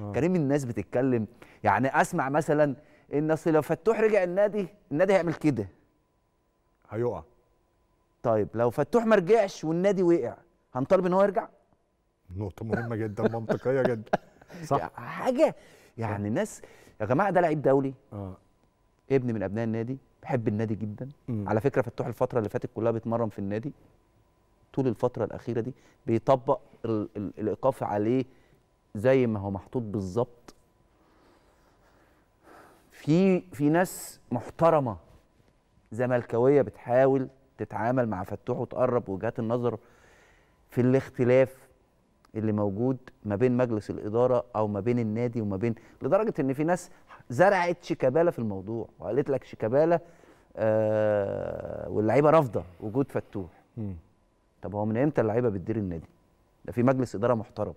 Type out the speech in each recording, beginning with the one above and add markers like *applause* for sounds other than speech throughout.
آه. كريم الناس بتتكلم يعني اسمع مثلا ان اصل لو فتوح رجع النادي النادي هيعمل كده هيقع طيب لو فتوح ما رجعش والنادي وقع هنطالب ان هو يرجع نقطه مهمه جدا منطقيه جدا *laughs* صح يعني حاجه يعني ناس يا جماعه ده لعيب دولي اه ابن من ابناء النادي بحب النادي جدا م. على فكره فتوح الفتره اللي فاتت كلها بيتمرن في النادي طول الفتره الاخيره دي بيطبق الايقاف عليه زي ما هو محطوط بالظبط في في ناس محترمه زملكاويه بتحاول تتعامل مع فتوح وتقرب وجهات النظر في الاختلاف اللي موجود ما بين مجلس الاداره او ما بين النادي وما بين لدرجه ان في ناس زرعت شيكابالا في الموضوع وقالت لك شيكابالا آه واللعيبه رافضه وجود فتوح م. طب هو من امتى اللعيبه بتدير النادي ده في مجلس اداره محترم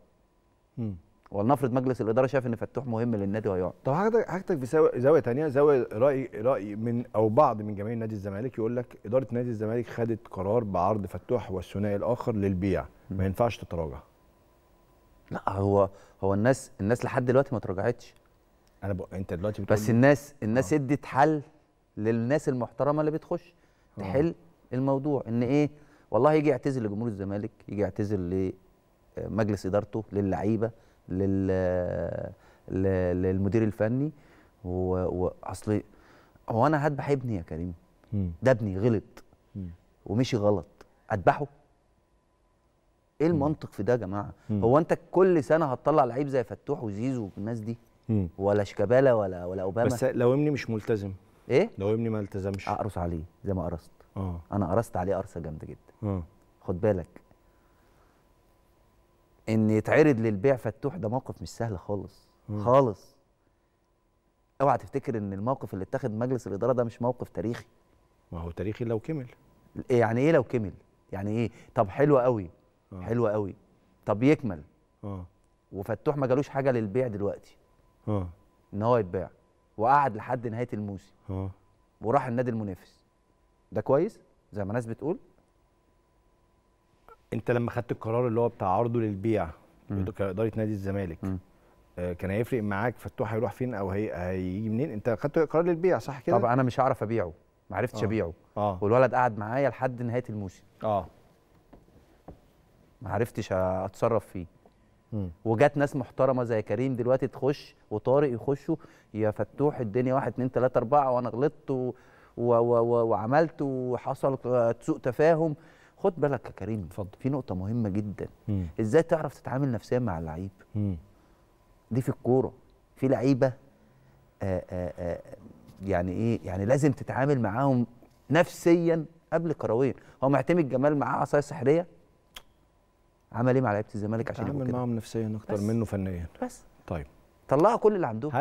م. ولنفرض مجلس الاداره شاف ان فتوح مهم للنادي وهيقعد طب حضرتك حضرتك في زاويه ثانيه زاويه راي راي من او بعض من جماهير نادي الزمالك يقول لك اداره نادي الزمالك خدت قرار بعرض فتوح والثنائي الاخر للبيع ما ينفعش تتراجع لا هو هو الناس الناس لحد دلوقتي ما تراجعتش انا ب... انت دلوقتي بتقول بس الناس الناس آه. ادت حل للناس المحترمه اللي بتخش آه. تحل آه. الموضوع ان ايه والله يجي يعتذر لجمهور الزمالك يجي يعتذر لمجلس ادارته للعيبه لل للمدير الفني واصل هو انا هذبح ابني يا كريم ده ابني غلط ومشي غلط اذبحه ايه المنطق في ده يا جماعه هو انت كل سنه هتطلع لعيب زي فتوح وزيزو والناس دي ولا شيكابالا ولا ولا اوباما بس لو ابني مش ملتزم ايه لو ابني ما التزمش اقرص عليه زي ما قرصت اه انا قرصت عليه قرصه جامده جدا اه خد بالك ان يتعرض للبيع فتوح ده موقف مش سهل خالص مم. خالص اوعى تفتكر ان الموقف اللي اتخذ مجلس الاداره ده مش موقف تاريخي ما هو تاريخي لو كمل يعني ايه لو كمل يعني ايه طب حلو قوي آه. حلو قوي طب يكمل اه وفتوح ما جالوش حاجه للبيع دلوقتي اه ان هو يتباع وقعد لحد نهايه الموسم اه وراح النادي المنافس ده كويس زي ما الناس بتقول انت لما خدت القرار اللي هو بتاع عرضه للبيع كاداره نادي الزمالك آه، كان هيفرق معاك فتوح هيروح فين او هي... هيجي منين انت خدت قرار للبيع صح كده طب انا مش هعرف ابيعه ما عرفتش آه. ابيعه آه. والولد قعد معايا لحد نهايه الموسم اه ما عرفتش اتصرف فيه وجات ناس محترمه زي كريم دلوقتي تخش وطارق يخشوا يا فتوح الدنيا واحد اتنين تلاته اربعه وانا غلطت و... و... و... وعملت وحصل سوء تفاهم خد بالك يا كريم اتفضل في نقطه مهمه جدا مم. ازاي تعرف تتعامل نفسيا مع اللعيب دي في الكوره في لعيبه آه، آه، آه، يعني ايه يعني لازم تتعامل معاهم نفسيا قبل كرويا هو معتمد جمال معاه عصايه سحريه عمل ايه مع لعيبه الزمالك عشان يبقى معاهم نفسيا اكتر منه فنيا بس طيب طلعوا كل اللي عندهم